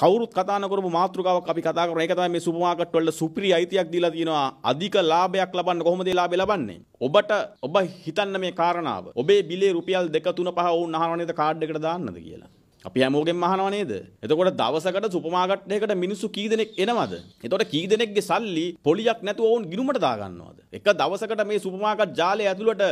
කවුරුත් කතා නොකරපු මාතෘකාවක් අපි කතා කරන එක තමයි මේ සුපර් මාකට් වල සුපිරි අයිතියක් දීලා තියෙනවා අධික ලාභයක් ලබන්න කොහොමද ඒ ලාභය ලබන්නේ ඔබට ඔබ හිතන්න මේ කාරණාව ඔබේ බිලේ රුපියල් 2 3 5 වුණ අහනවා නේද කාඩ් එකට දාන්නද කියලා අපි හැමෝගෙන් අහනවා නේද? එතකොට දවසකට සුපර්මාකට් එකකට මිනිස්සු කී දෙනෙක් එනවද? එතකොට කී දෙනෙක්ගේ සල්ලි පොලියක් නැතුව ඔවුන් ගිණුමට දාගන්නවද? එක දවසකට මේ සුපර්මාකට් ජාලය ඇතුළට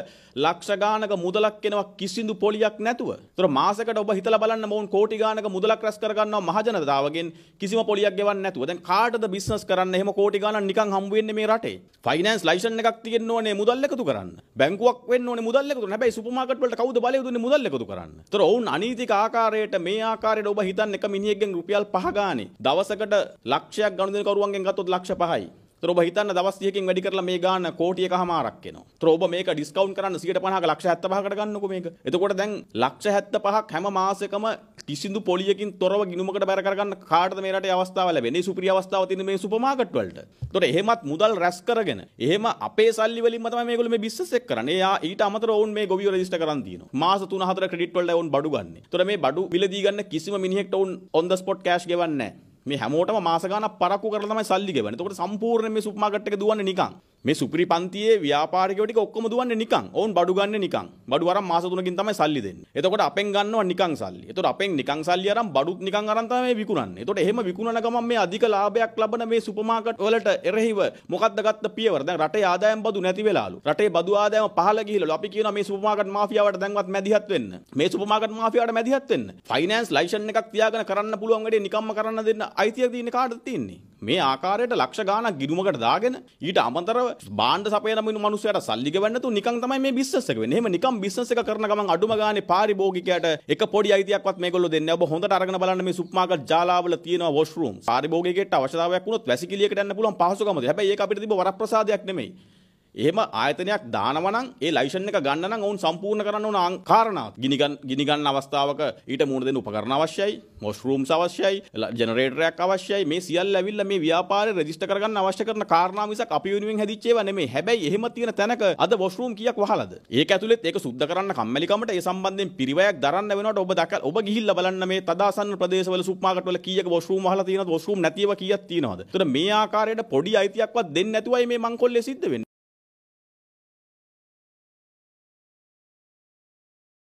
ලක්ෂ ගාණක මුදලක් එනවා කිසිදු පොලියක් නැතුව. එතකොට මාසයකට ඔබ හිතලා බලන්න මොවුන් කෝටි ගාණක මුදලක් රැස් කරගන්නවා මහජනතාවගෙන් කිසිම පොලියක් ගෙවන්නේ නැතුව. දැන් කාටද බිස්නස් කරන්න එහෙම කෝටි ගාණක් නිකන් හම්බ වෙන්නේ මේ රටේ? ෆයිනෑන්ස් ලයිසන් එකක් තියෙන්න ඕනේ මුදල් එකතු කරන්න. බැංකුවක් වෙන්න ඕනේ මුදල් එකතු කරන්න. හැබැයි සුපර්මාකට් වලට කවුද බලය දුන්නේ මුදල් එකතු කරන්න? එතකොට ඔවුන් අනීතික ආකාරයට මේ ආකාරයට ඔබ හිතන්න එක මිනිහෙක්ගෙන් රුපියල් 5 ගානේ දවසකට ලක්ෂයක් ගනුදෙනුකරුවන්ගෙන් ගත්තොත් ලක්ෂ 5යි ඒතර ඔබ හිතන්න දවස් 10කින් වැඩි කරලා මේ ගාන කෝටියකමාරක් එනවා. ඒතර ඔබ මේක ඩිස්කවුන්ට් කරන්න 150ක ලක්ෂ 75කට ගන්නකො මේක. එතකොට දැන් ලක්ෂ 75ක් හැම මාසෙකම කිසිදු පොලියකින් තොරව ගිනුමකට බැර කරගන්න කාටද මේ රටේ අවස්ථාව ලැබෙන්නේ සුපිරි අවස්ථාව තියෙන මේ සුපර් මාකට් වලට. ඒතකොට එහෙමත් මුදල් රැස් කරගෙන එහෙම අපේ සල්ලි වලින්ම තමයි මේගොල්ලෝ මේ බිස්නස් එක කරන්නේ. එයා ඊට අමතරව ඔවුන් මේ ගොවියෝ රෙජිස්ටර් කරන් දිනවා. මාස 3-4 ක්‍රෙඩිට් වලට ඔවුන් බඩු ගන්න. ඒතකොට මේ බඩු මිලදී ගන්න කිසිම මිනිහෙක්ට ඔවුන් on the spot cash ගෙවන්නේ නැහැ. මේ හැමෝටම මාස ගාණක් පරක්කු කරලා තමයි සල්ලි ගෙවන්නේ. එතකොට සම්පූර්ණයෙන් මේ සුපර් මාකට් එක දුවන්නේ නිකන්. මේ සුපිරි පන්තියේ ව්‍යාපාරිකයෝ ටික ඔක්කොම දුවන්නේ නිකන්. ඔවුන් බඩු ගන්න නිකන්. බඩු අරන් මාස 3කින් තමයි සල්ලි දෙන්නේ. එතකොට අපෙන් ගන්නවා නිකන් සල්ලි. එතකොට අපෙන් නිකන් සල්ලි අරන් බඩුත් නිකන් අරන් තමයි මේ විකුණන්නේ. එතකොට එහෙම විකුණන ගමන් මේ අධික ලාභයක් ලබන මේ සුපර් මාකට් වලට එරෙහිව මොකක්ද ගත්ත පියවර? දැන් රටේ ආදායම් බදු නැති වෙලාලු. රටේ බදු ආදායම පහළ ගිහිලලු. අපි කියනවා මේ සුපර් මාකට් මාෆියාවට දැන්වත් මැදිහත් වෙන්න. මේ සුපර් මාකට් මාෆියාවට මැදිහත් වෙන්න. ෆයිනෑන්ස් ලයිසන් එකක් තියාගෙන කරන්න පුළුවන් වැඩේ නිකම්ම කරන්න දෙන්න අයිතිය තියෙන කාටද තියෙන්නේ? මේ ආකාරයට ලක්ෂ ගාණක් ගිණුමකට දාගෙන ඊට අමතරව බාණ්ඩ සපයන මිනු මිනිස්සුන්ට සල්ලි ගෙවන්න තු නිකන් තමයි මේ බිස්නස් එක වෙන්නේ. එහෙම නිකන් බිස්නස් එක කරන ගමන් අඩුම ගානේ පාරිභෝගිකයට එක පොඩි අයිතියක්වත් මේගොල්ලෝ දෙන්නේ නැහැ. ඔබ හොඳට අරගෙන බලන්න මේ සුපර් මාකට් ජාලාවල තියෙන වොෂ් රූම්. පාරිභෝගිකයට අවශ්‍යතාවයක් වුණොත් වැසිකිළියකට යන්න පුළුවන් පහසුකමද. හැබැයි ඒක අපිට තිබ්බ වරප්‍රසාදයක් නෙමෙයි. එහෙම ආයතනයක් දානවා නම් ඒ ලයිසන් එක ගන්න නම් ඔවුන් සම්පූර්ණ කරන්න ඕන කාරණා. ගිනිගන් ගිනිගන්න අවස්ථාවක ඊට මුහුණ දෙන්න උපකරණ අවශ්‍යයි, මොස්රූම්ස් අවශ්‍යයි, ජෙනරේටරයක් අවශ්‍යයි. මේ සියල්ල ඇවිල්ලා මේ ව්‍යාපාරය රෙජිස්ටර් කරගන්න අවශ්‍ය කරන කාරණා මිසක් අපි වෙනුවෙන් හැදිච්ච ඒවා නෙමෙයි. හැබැයි එහෙම තියෙන තැනක අද වොෂ්රූම් කීයක් වහලාද? ඒක ඇතුළෙත් ඒක සුද්ධ කරන්න කම්මැලිකමට ඒ සම්බන්ධයෙන් පිරිවැයක් දරන්න වෙනකොට ඔබ දක ඔබ ගිහිල්ලා බලන්න මේ තදාසන්න ප්‍රදේශවල සුපර් මාකට් වල කීයක වොෂ්රූම් වහලා තියෙනවද? වොෂ්රූම් නැතිව කීයක් තියෙනවද? එතකොට මේ ආකාරයට පොඩි අයිතියක්වත් දෙන්නේ නැතුවයි මේ මංකොල්ලේ සිද්ධ වෙන්නේ.